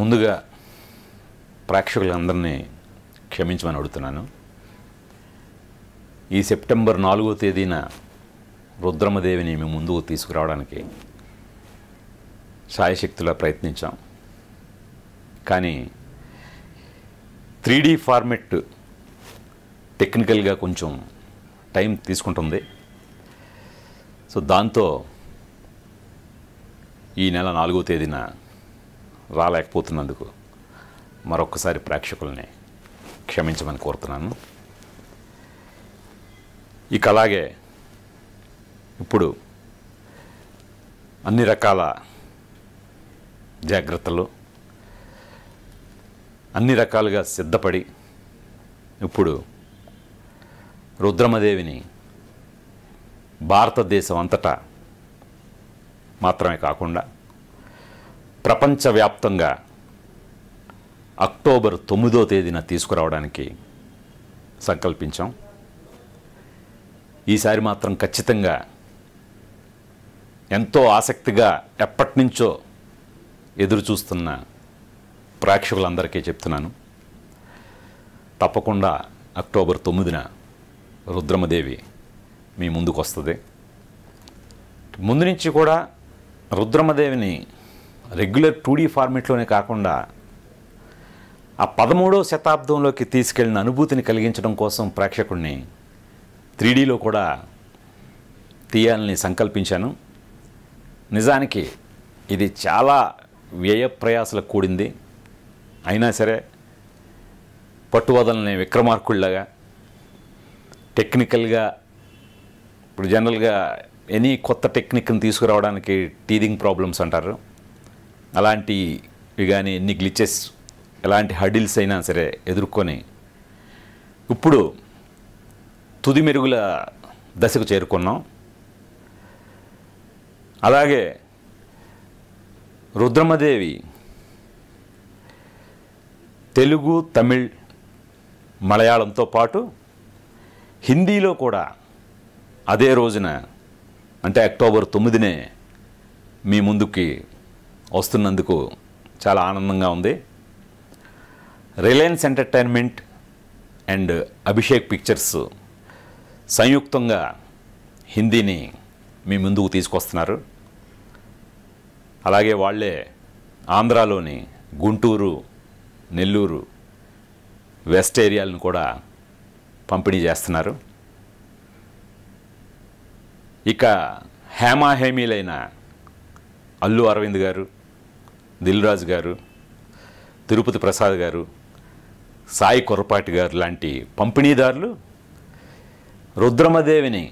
ముందుగా ప్రేక్షకులందరినీ క్షమించమని అడుగుతున్నాను ఈ సెప్టెంబర్ నాలుగో తేదీన రుద్రమదేవిని మేము ముందుకు తీసుకురావడానికి సాయశక్తులా ప్రయత్నించాం కానీ త్రీడీ ఫార్మెట్ టెక్నికల్గా కొంచెం టైం తీసుకుంటుంది సో దాంతో ఈ నెల నాలుగో తేదీన రాలేకపోతున్నందుకు మరొక్కసారి ప్రేక్షకుల్ని క్షమించమని కోరుతున్నాను ఇక అలాగే ఇప్పుడు అన్ని రకాల జాగ్రత్తలు అన్ని రకాలుగా సిద్ధపడి ఇప్పుడు రుద్రమదేవిని భారతదేశం అంతటా మాత్రమే కాకుండా ప్రపంచవ్యాప్తంగా అక్టోబర్ తొమ్మిదో తేదీన తీసుకురావడానికి సంకల్పించాం ఈసారి మాత్రం ఖచ్చితంగా ఎంతో ఆసక్తిగా ఎప్పటి నుంచో ఎదురు చూస్తున్న ప్రేక్షకులందరికీ చెప్తున్నాను తప్పకుండా అక్టోబర్ తొమ్మిదిన రుద్రమదేవి మీ ముందుకు వస్తుంది ముందు నుంచి కూడా రుద్రమదేవిని రెగ్యులర్ టూడీ ఫార్మెట్లోనే కాకుండా ఆ పదమూడవ శతాబ్దంలోకి తీసుకెళ్లిన అనుభూతిని కలిగించడం కోసం ప్రేక్షకుడిని త్రీడీలో కూడా తీయాలని సంకల్పించాను నిజానికి ఇది చాలా వ్యయ ప్రయాసలకు కూడింది అయినా సరే పట్టువదలని విక్రమార్కుళ్ళగా టెక్నికల్గా ఇప్పుడు జనరల్గా ఎనీ కొత్త టెక్నిక్ని తీసుకురావడానికి టీదింగ్ ప్రాబ్లమ్స్ అంటారు అలాంటివి కానీ ఎన్ని గ్లిచెస్ ఎలాంటి హడిల్స్ అయినా సరే ఎదుర్కొని ఇప్పుడు తుది మెరుగుల దశకు చేరుకున్నాం అలాగే రుద్రమదేవి తెలుగు తమిళ్ మలయాళంతో పాటు హిందీలో కూడా అదే రోజున అంటే అక్టోబర్ తొమ్మిదినే మీ ముందుకి వస్తున్నందుకు చాలా ఆనందంగా ఉంది Reliance Entertainment and Abhishek Pictures సంయుక్తంగా హిందీని మీ ముందుకు తీసుకొస్తున్నారు అలాగే వాళ్ళే ఆంధ్రాలోని గుంటూరు నెల్లూరు వెస్ట్ ఏరియాలను కూడా పంపిణీ చేస్తున్నారు ఇక హేమాహేమీలైన అల్లు అరవింద్ గారు దిల్రాజు గారు తిరుపతి ప్రసాద్ గారు సాయి కొరపాటి గారు లాంటి పంపిణీదారులు రుద్రమదేవిని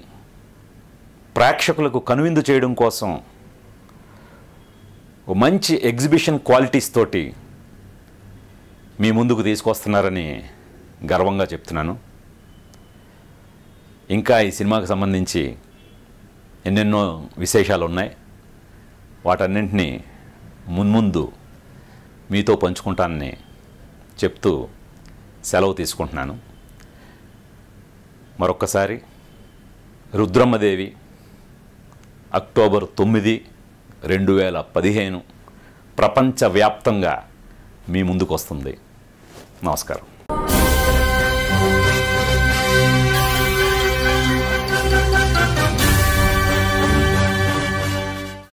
ప్రేక్షకులకు కనువిందు చేయడం కోసం మంచి ఎగ్జిబిషన్ క్వాలిటీస్ తోటి మీ ముందుకు తీసుకొస్తున్నారని గర్వంగా చెప్తున్నాను ఇంకా ఈ సినిమాకు సంబంధించి ఎన్నెన్నో విశేషాలు ఉన్నాయి వాటన్నింటినీ మున్ముందు మీతో పంచుకుంటానని చెప్తూ సెలవు తీసుకుంటున్నాను మరొక్కసారి రుద్రమ్మదేవి అక్టోబర్ తొమ్మిది రెండు వేల పదిహేను ప్రపంచవ్యాప్తంగా మీ ముందుకు వస్తుంది నమస్కారం